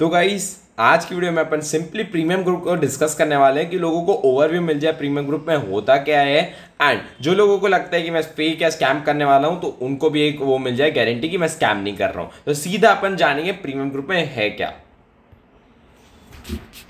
तो गाइस आज की वीडियो में अपन सिंपली प्रीमियम ग्रुप को डिस्कस करने वाले हैं कि लोगों को ओवरव्यू मिल जाए प्रीमियम ग्रुप में होता क्या है एंड जो लोगों को लगता है कि मैं फेक या स्कैम करने वाला हूं तो उनको भी एक वो मिल जाए गारंटी कि मैं स्कैम नहीं कर रहा हूं तो सीधा अपन जानेंगे प्रीमियम ग्रुप में है क्या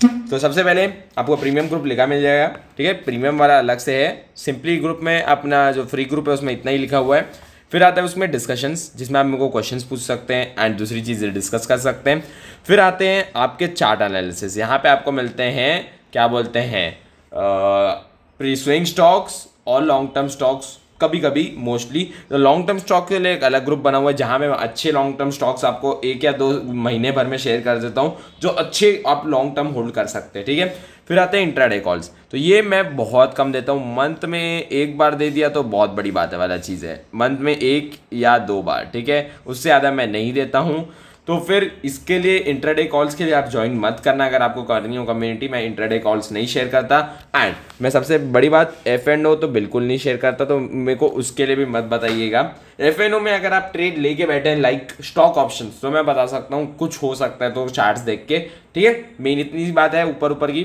तो सबसे पहले आपको प्रीमियम ग्रुप लिखा मिल जाएगा ठीक है प्रीमियम वाला अलग से है सिंपली ग्रुप में अपना जो फ्री ग्रुप है उसमें इतना ही लिखा हुआ है फिर आता है उसमें डिस्कशंस जिसमें आप मेरे को क्वेश्चन पूछ सकते हैं एंड दूसरी चीज़ें डिस्कस कर सकते हैं फिर आते हैं आपके चार्ट एनालिसिस यहाँ पे आपको मिलते हैं क्या बोलते हैं प्री स्विंग स्टॉक्स और लॉन्ग टर्म स्टॉक्स कभी कभी मोस्टली तो लॉन्ग टर्म स्टॉक के लिए एक अलग ग्रुप बना हुआ है जहाँ मैं अच्छे लॉन्ग टर्म स्टॉक्स आपको एक या दो महीने भर में शेयर कर देता हूँ जो अच्छे आप लॉन्ग टर्म होल्ड कर सकते हैं ठीक है फिर आते हैं इंट्राडे कॉल्स तो ये मैं बहुत कम देता हूँ मंथ में एक बार दे दिया तो बहुत बड़ी बात है वाला चीज़ है मंथ में एक या दो बार ठीक है उससे ज़्यादा मैं नहीं देता हूँ तो फिर इसके लिए इंटरडे कॉल्स के लिए आप ज्वाइन मत करना अगर आपको करनी हो कम्युनिटी मैं इंटरडे कॉल्स नहीं शेयर करता एंड मैं सबसे बड़ी बात एफ एंड ओ तो बिल्कुल नहीं शेयर करता तो मेरे को उसके लिए भी मत बताइएगा एफ एंड ओ में अगर आप ट्रेड लेके बैठे हैं लाइक स्टॉक ऑप्शन तो मैं बता सकता हूँ कुछ हो सकता है तो चार्ट देख के ठीक है मेन इतनी सी बात है ऊपर ऊपर की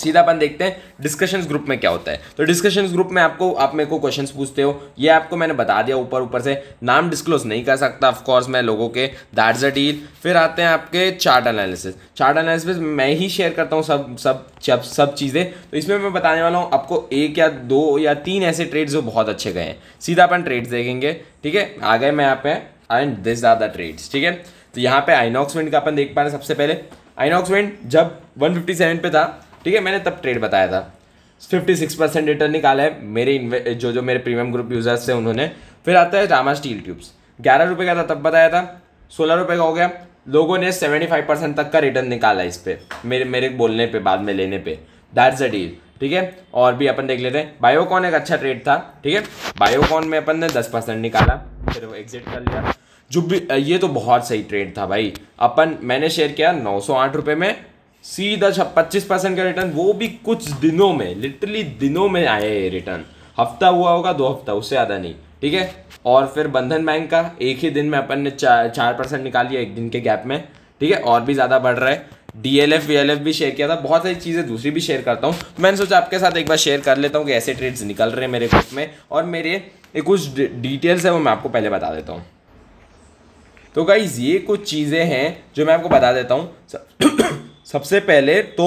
सीधा अपन देखते हैं डिस्कशंस ग्रुप में क्या होता है तो डिस्कशंस ग्रुप में आपको आप मेरे को क्वेश्चंस पूछते हो ये आपको मैंने बता दिया ऊपर ऊपर से नाम डिस्क्लोज नहीं कर सकता ऑफकोर्स मैं लोगों के दैट्स अ डील फिर आते हैं आपके चार्ट एनालिसिस चार्ट एनालिसिस मैं ही शेयर करता हूँ सब सब सब सब चीज़ें तो इसमें मैं बताने वाला हूँ आपको एक या दो या तीन ऐसे ट्रेड्स जो बहुत अच्छे गए हैं सीधा अपन ट्रेड्स देखेंगे ठीक है आ गए मैं यहाँ पे and this are the trades ठीक है तो यहाँ पे आइनॉक्स विंड का अपन देख पा रहे हैं सबसे पहले आइनॉक्स विंड जब 157 पे था ठीक है मैंने तब ट्रेड बताया था फिफ्टी सिक्स परसेंट रिटर्न निकाला है मेरे जो जो मेरे प्रीमियम ग्रुप यूजर्स थे उन्होंने फिर आता है रामा स्टील ट्यूब्स ग्यारह रुपये का था तब बताया था सोलह रुपये का हो गया लोगों ने सेवेंटी फाइव परसेंट तक का रिटर्न निकाला इस पर मेरे मेरे बोलने पे बाद में लेने पे दैट्स अ डील ठीक है और भी अपन देख लेते हैं बायोकॉन एक अच्छा ट्रेड था ठीक है बायोकॉन में अपन ने दस परसेंट निकाला फिर वो एग्जिट कर लिया जो भी ये तो बहुत सही ट्रेड था भाई अपन मैंने शेयर किया नौ सौ आठ रुपये में सीधा पच्चीस परसेंट का रिटर्न वो भी कुछ दिनों में लिटरली दिनों में आया ये रिटर्न हफ्ता हुआ होगा दो हफ्ता उससे ज़्यादा नहीं ठीक है और फिर बंधन बैंक का एक ही दिन में अपन ने चार चार परसेंट निकाल लिया एक दिन के गैप में ठीक है और भी ज़्यादा बढ़ रहा है D L F V L F भी शेयर किया था बहुत सारी चीज़ें दूसरी भी शेयर करता हूँ मैंने सोचा आपके साथ एक बार शेयर कर लेता हूँ कि ऐसे ट्रेड्स निकल रहे हैं मेरे ग्रुप में और मेरे कुछ डिटेल्स है वो मैं आपको पहले बता देता हूँ तो गाइज ये कुछ चीज़ें हैं जो मैं आपको बता देता हूँ सबसे पहले तो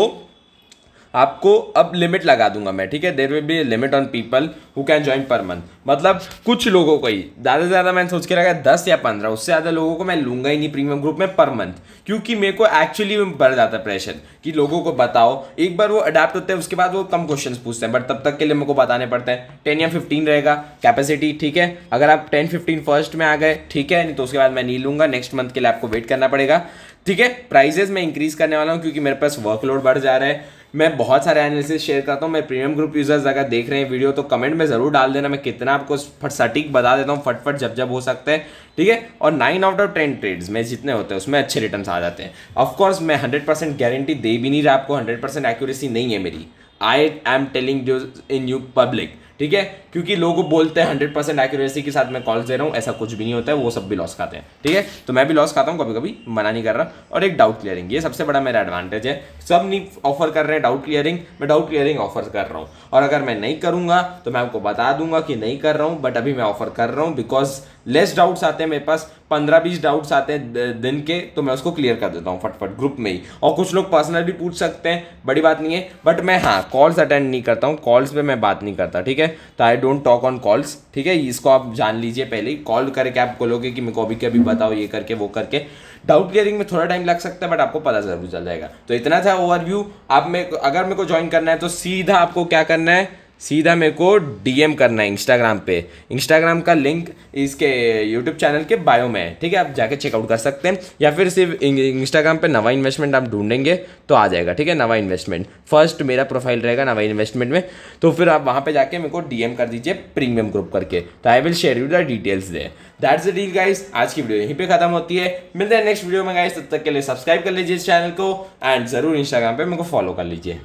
आपको अब लिमिट लगा दूंगा मैं ठीक है there will be limit on people who can join per month मतलब कुछ लोगों को ही ज़्यादा से ज़्यादा मैंने सोच के रखा दस या पंद्रह उससे ज़्यादा लोगों को मैं लूंगा ही नहीं प्रीमियम ग्रुप में पर मंथ क्योंकि मेरे को एक्चुअली में बढ़ जाता है प्रेशर कि लोगों को बताओ एक बार वो अडाप्ट होते हैं उसके बाद वो कम क्वेश्चन पूछते हैं बट तब तक के लिए मेरे को बताने पड़ते हैं टेन या फिफ्टीन रहेगा कैपेसिटी ठीक है अगर आप टेन फिफ्टीन फर्स्ट में आ गए ठीक है नहीं तो उसके बाद मैं नहीं लूंगा नेक्स्ट मंथ के लिए आपको वेट करना पड़ेगा ठीक है प्राइजेस मैं इंक्रीज करने वाला हूँ क्योंकि मेरे पास वर्कलोड बढ़ जा रहा है मैं बहुत सारे एनालिसिस शेयर करता हूँ मैं प्रीमियम ग्रुप यूज़र्स अगर देख रहे हैं वीडियो तो कमेंट में ज़रूर डाल देना मैं कितना आपको फट सटीक बता देता हूँ फटफट जब जब हो सकते हैं ठीक है और nine out of ten trades में जितने होते हैं उसमें अच्छे रिटर्न आ जाते हैं ऑफकोर्स मैं हंड्रेड परसेंट गारंटी दे भी नहीं रहा आपको हंड्रेड परसेंट एक्यूरेसी नहीं है मेरी I am telling in you public ठीक है क्योंकि लोग बोलते हैं हंड्रेड परसेंट एक्यूरेसी के साथ मैं कॉल्स दे रहा हूँ ऐसा कुछ भी नहीं होता है वो सब भी लॉस खाते हैं ठीक है तो मैं भी लॉस खाता हूँ कभी कभी मना नहीं कर रहा और एक डाउट क्लियरिंग ये सबसे बड़ा मेरा एडवांटेज है सब नहीं ऑफर कर रहे हैं डाउट क्लियरिंग मैं डाउट क्लियरिंग ऑफर कर रहा हूँ और अगर मैं नहीं करूँगा तो मैं आपको बता दूंगा कि नहीं कर रहा हूँ बट अभी मैं ऑफर कर रहा हूँ बिकॉज लेस डाउट्स आते हैं मेरे पास पंद्रह बीस डाउट्स आते हैं दिन के तो मैं उसको क्लियर कर देता हूँ फटफट ग्रुप में ही और कुछ लोग पर्सनल भी पूछ सकते हैं बड़ी बात नहीं है बट मैं हाँ कॉल्स अटेंड नहीं करता हूँ कॉल्स पे मैं बात नहीं करता ठीक है तो I don't talk on calls ठीक है इसको आप जान लीजिए पहले ही कॉल करके आप बोलोगे कि मेरे को अभी के अभी बताओ ये करके वो करके डाउट क्लियरिंग में थोड़ा टाइम लग सकता है बट आपको पता जरूर चल जाएगा तो इतना था ओवरव्यू आप में अगर मेरे को ज्वाइन करना है तो सीधा आपको क्या करना है सीधा मेरे को डीएम करना है इंस्टाग्राम पे इंस्टाग्राम का लिंक इसके यूट्यूब चैनल के बायो में है ठीक है आप जाके चेकआउट कर सकते हैं या फिर सिर्फ इंस्टाग्राम पे नवा इन्वेस्टमेंट आप ढूंढेंगे तो आ जाएगा ठीक है नवा इन्वेस्टमेंट फर्स्ट मेरा प्रोफाइल रहेगा नवा इन्वेस्टमेंट में तो फिर आप वहाँ पर जाके मेरे को डी कर दीजिए प्रीमियम ग्रुप करके तो I will share you the details दे दैट्स द डील गाइस आज की वीडियो यहीं पर खत्म होती है मिलते हैं नेक्स्ट वीडियो में गाइस तब तक के लिए सब्सक्राइब कर लीजिए इस चैनल को एंड ज़रूर इंस्टाग्राम पर मेरे को फॉलो कर लीजिए